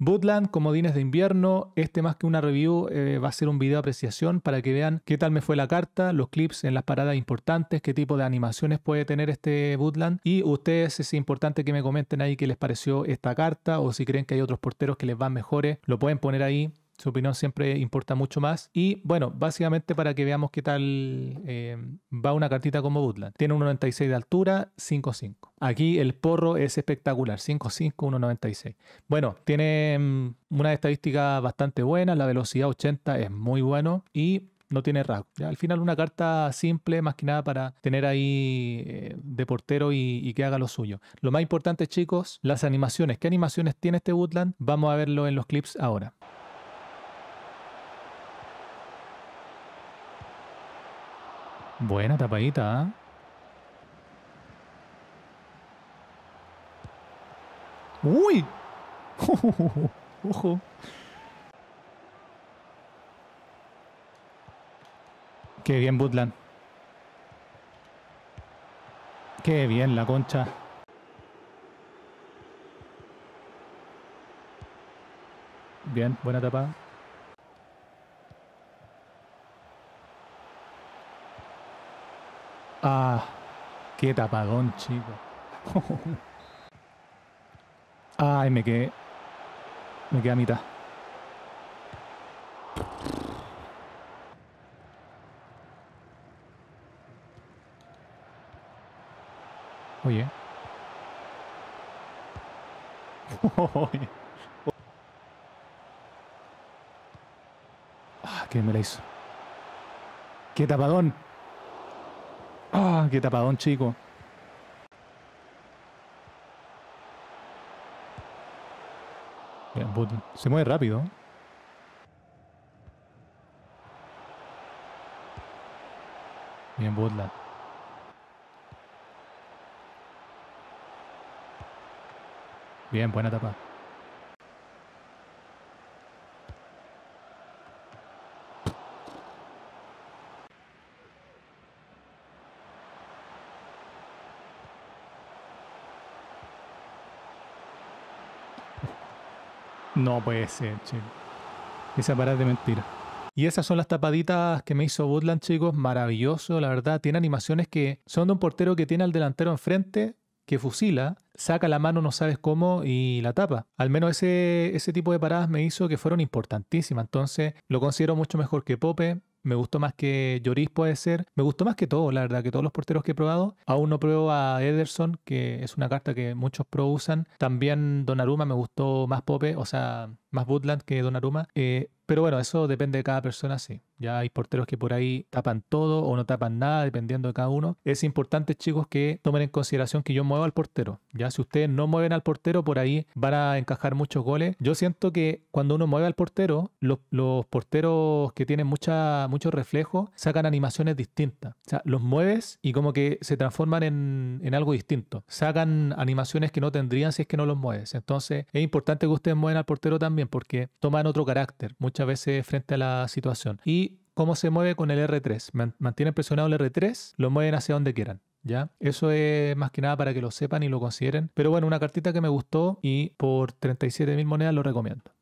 Bootland, comodines de invierno. Este más que una review eh, va a ser un video de apreciación para que vean qué tal me fue la carta, los clips en las paradas importantes, qué tipo de animaciones puede tener este Bootland. Y ustedes es importante que me comenten ahí qué les pareció esta carta o si creen que hay otros porteros que les van mejores, lo pueden poner ahí. Su opinión siempre importa mucho más. Y bueno, básicamente para que veamos qué tal eh, va una cartita como Butland. Tiene 1,96 de altura, 5,5. Aquí el porro es espectacular, 5,5, 1,96. Bueno, tiene mm, una estadística bastante buena, la velocidad 80 es muy bueno y no tiene rasgo. Al final una carta simple, más que nada para tener ahí eh, de portero y, y, que haga lo suyo. Lo más importante chicos, las animaciones. ¿Qué animaciones tiene este Woodland? Vamos a verlo en los clips ahora. Buena tapadita. ¿ah? ¡Uy! ¡Qué bien, Butland! ¡Qué bien la concha! Bien, buena tapa. Ah, qué tapadón, chico. Ay, me quedé. Me quedé a mitad. Oye. Ah, ¡Qué me la hizo. ¡Qué tapadón! ¡Ah! ¡Qué tapadón, chico! Bien, Se mueve rápido. Bien, Butland. Bien, buena tapa. No puede ser, chicos. parada es de mentira. Y esas son las tapaditas que me hizo Woodland, chicos. Maravilloso, la verdad. Tiene animaciones que son de un portero que tiene al delantero enfrente, que fusila, saca la mano no sabes cómo y la tapa. Al menos ese, ese tipo de paradas me hizo que fueron importantísimas. Entonces lo considero mucho mejor que Pope. Me gustó más que Lloris puede ser. Me gustó más que todo, la verdad, que todos los porteros que he probado. Aún no pruebo a Ederson, que es una carta que muchos pro usan. También Donnarumma me gustó más Pope. O sea, más Woodland que Donnarumma. Eh, pero bueno, eso depende de cada persona, sí. Ya hay porteros que por ahí tapan todo o no tapan nada, dependiendo de cada uno. Es importante, chicos, que tomen en consideración que yo muevo al portero. Ya si ustedes no mueven al portero, por ahí van a encajar muchos goles. Yo siento que cuando uno mueve al portero, los, porteros que tienen mucha, mucho reflejo sacan animaciones distintas. O sea, los mueves y como que se transforman en, en algo distinto. Sacan animaciones que no tendrían si es que no los mueves. Entonces es importante que ustedes muevan al portero también porque toman otro carácter muchas veces frente a la situación. Y cómo se mueve con el R3. Mantienen presionado el R3, lo mueven hacia donde quieran. ¿Ya? Eso es más que nada para que lo sepan y lo consideren. Pero bueno, una cartita que me gustó y por 37.000 monedas lo recomiendo.